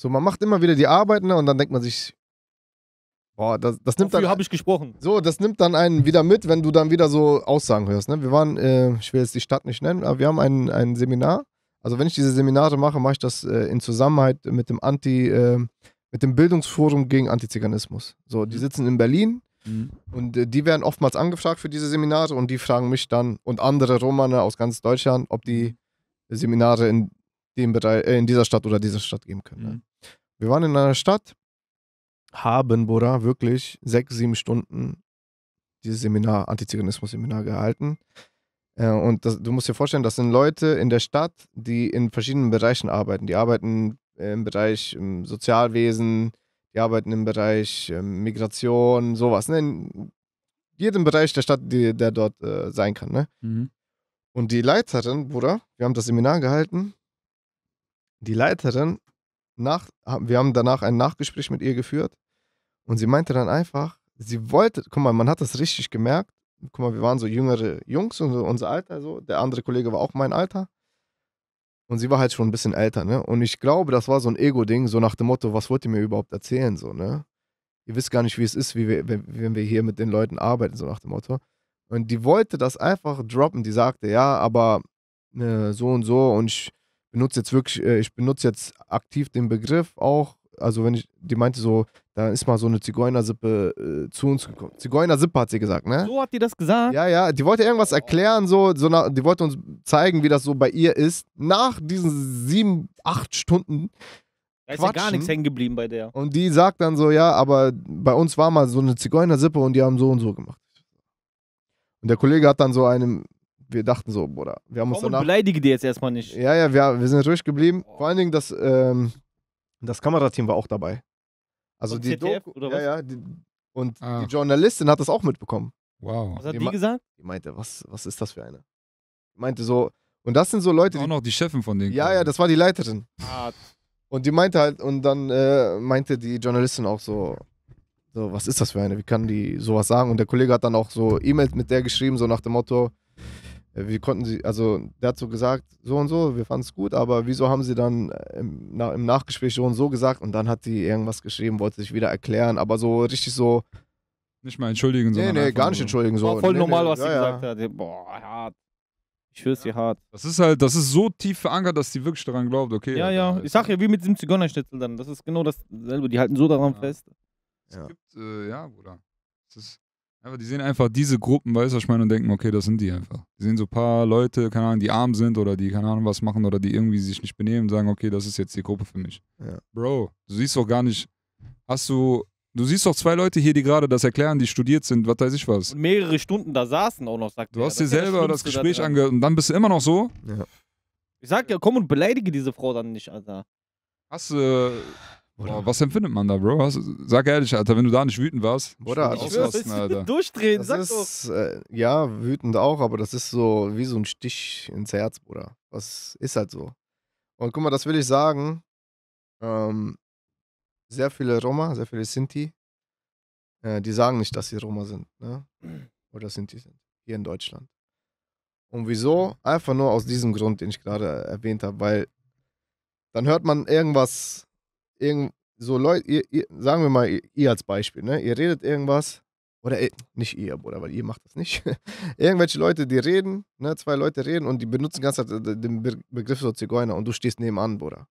So, man macht immer wieder die Arbeit ne, und dann denkt man sich, boah, das, das nimmt dann. habe ich gesprochen. So, das nimmt dann einen wieder mit, wenn du dann wieder so Aussagen hörst. Ne? Wir waren, äh, ich will jetzt die Stadt nicht nennen, aber wir haben ein, ein Seminar. Also, wenn ich diese Seminare mache, mache ich das äh, in Zusammenhalt mit dem Anti, äh, mit dem Bildungsforum gegen Antiziganismus. So, die mhm. sitzen in Berlin. Mhm. Und äh, die werden oftmals angefragt für diese Seminare und die fragen mich dann und andere Romane aus ganz Deutschland, ob die mhm. Seminare in dem Bereich, äh, in dieser Stadt oder dieser Stadt geben können. Ne? Mhm. Ne? Wir waren in einer Stadt, haben, Bora, wirklich sechs, sieben Stunden dieses Seminar, Antiziganismus-Seminar gehalten. Äh, und das, du musst dir vorstellen, das sind Leute in der Stadt, die in verschiedenen Bereichen arbeiten. Die arbeiten im Bereich im ähm, Sozialwesen, die arbeiten im Bereich äh, Migration, sowas. Ne? In jedem Bereich der Stadt, die, der dort äh, sein kann. Ne? Mhm. Und die Leiterin, Bruder, wir haben das Seminar gehalten die Leiterin, nach, wir haben danach ein Nachgespräch mit ihr geführt und sie meinte dann einfach, sie wollte, guck mal, man hat das richtig gemerkt, guck mal, wir waren so jüngere Jungs und so unser Alter so, der andere Kollege war auch mein Alter und sie war halt schon ein bisschen älter, ne? Und ich glaube, das war so ein Ego-Ding, so nach dem Motto, was wollt ihr mir überhaupt erzählen, so, ne? Ihr wisst gar nicht, wie es ist, wie wir, wenn, wenn wir hier mit den Leuten arbeiten, so nach dem Motto. Und die wollte das einfach droppen, die sagte, ja, aber äh, so und so und ich benutze jetzt wirklich, äh, ich benutze jetzt aktiv den Begriff auch. Also wenn ich, die meinte so, da ist mal so eine Zigeunersippe äh, zu uns gekommen. Zigeunersippe hat sie gesagt, ne? So hat die das gesagt? Ja, ja, die wollte irgendwas oh. erklären, so, so na, die wollte uns zeigen, wie das so bei ihr ist. Nach diesen sieben, acht Stunden da ist ja gar nichts hängen geblieben bei der. Und die sagt dann so, ja, aber bei uns war mal so eine Zigeunersippe und die haben so und so gemacht. Und der Kollege hat dann so einem wir dachten so, Bruder, wir haben uns Komm danach... beleidige die jetzt erstmal nicht. Ja, ja, wir, wir sind ruhig geblieben. Vor allen Dingen, das, ähm, das Kamerateam war auch dabei. Also Von die ZDF, Doku, oder was? Ja, ja, die, und ah. die Journalistin hat das auch mitbekommen. Wow. Was hat die, die gesagt? Die meinte, was, was ist das für eine? Die meinte so, und das sind so Leute, die... Auch noch die Chefin von denen. Ja, ja, das war die Leiterin. Ah. Und die meinte halt, und dann äh, meinte die Journalistin auch so, so, was ist das für eine? Wie kann die sowas sagen? Und der Kollege hat dann auch so E-Mails mit der geschrieben, so nach dem Motto, äh, wie konnten Sie, also der hat so gesagt, so und so, wir fanden es gut, aber wieso haben Sie dann äh, im, na, im Nachgespräch so und so gesagt und dann hat sie irgendwas geschrieben, wollte sich wieder erklären, aber so richtig so. Nicht mal entschuldigen, sondern. Nee, nee, gar nicht entschuldigen. So. War voll nee, normal, nee, was sie ja. gesagt hat. Boah, hart. Ich schwör's dir hart. Das ist halt, das ist so tief verankert, dass sie wirklich daran glaubt, okay. Ja, ja. Ich sag ja, wie mit diesem Zigeunerschnitzel dann. Das ist genau dasselbe. Die halten so daran ja. fest. Es gibt, äh, ja, Bruder. Das ist aber die sehen einfach diese Gruppen, weißt du, was ich meine, und denken, okay, das sind die einfach. Die sehen so ein paar Leute, keine Ahnung, die arm sind oder die, keine Ahnung, was machen oder die irgendwie sich nicht benehmen, und sagen, okay, das ist jetzt die Gruppe für mich. Ja. Bro, du siehst doch gar nicht, hast du, du siehst doch zwei Leute hier, die gerade das erklären, die studiert sind, was weiß ich was. Und mehrere Stunden da saßen auch noch, sagt Du hast dir selber das, das Gespräch da angehört und dann bist du immer noch so. Ja. Ich sag ja, komm und beleidige diese Frau dann nicht, Alter. Hast du. Äh, Boah, was empfindet man da, Bro? Hast, sag ehrlich, Alter, wenn du da nicht wütend warst, oder ich auslassen, Alter. Durchdrehen, das sag ist, doch. Äh, ja, wütend auch, aber das ist so wie so ein Stich ins Herz, Bruder. Das ist halt so. Und guck mal, das will ich sagen. Ähm, sehr viele Roma, sehr viele Sinti, äh, die sagen nicht, dass sie Roma sind, ne? Oder Sinti sind. Hier in Deutschland. Und wieso? Einfach nur aus diesem Grund, den ich gerade erwähnt habe, weil dann hört man irgendwas irgend, so Leute, ihr, ihr, sagen wir mal, ihr, als Beispiel, ne? Ihr redet irgendwas, oder äh, nicht ihr, Bruder, weil ihr macht das nicht. Irgendwelche Leute, die reden, ne? Zwei Leute reden und die benutzen ganz äh, den Begriff so Zigeuner und du stehst nebenan, Bruder.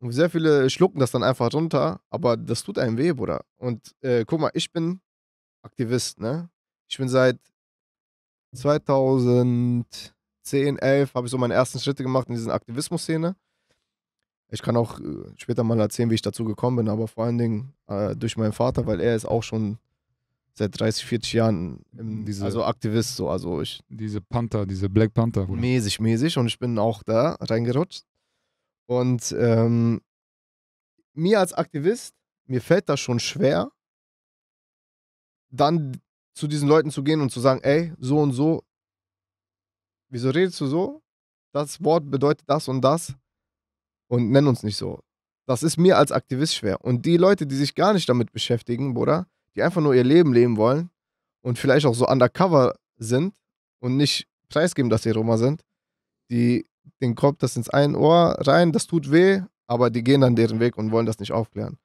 Und sehr viele schlucken das dann einfach runter, aber das tut einem weh, Bruder. Und äh, guck mal, ich bin Aktivist, ne? Ich bin seit 2010, 11 habe ich so meine ersten Schritte gemacht in dieser Aktivismus-Szene. Ich kann auch äh, später mal erzählen, wie ich dazu gekommen bin, aber vor allen Dingen äh, durch meinen Vater, weil er ist auch schon seit 30, 40 Jahren im, mhm, diese, also Aktivist so, also ich diese Panther, diese Black Panther oder? mäßig, mäßig und ich bin auch da reingerutscht und ähm, mir als Aktivist mir fällt das schon schwer, dann zu diesen Leuten zu gehen und zu sagen, ey so und so, wieso redest du so? Das Wort bedeutet das und das und nenn uns nicht so. Das ist mir als Aktivist schwer. Und die Leute, die sich gar nicht damit beschäftigen, Bruder, die einfach nur ihr Leben leben wollen und vielleicht auch so undercover sind und nicht preisgeben, dass sie Roma sind, die, den kommt das ins ein Ohr rein, das tut weh, aber die gehen dann deren Weg und wollen das nicht aufklären.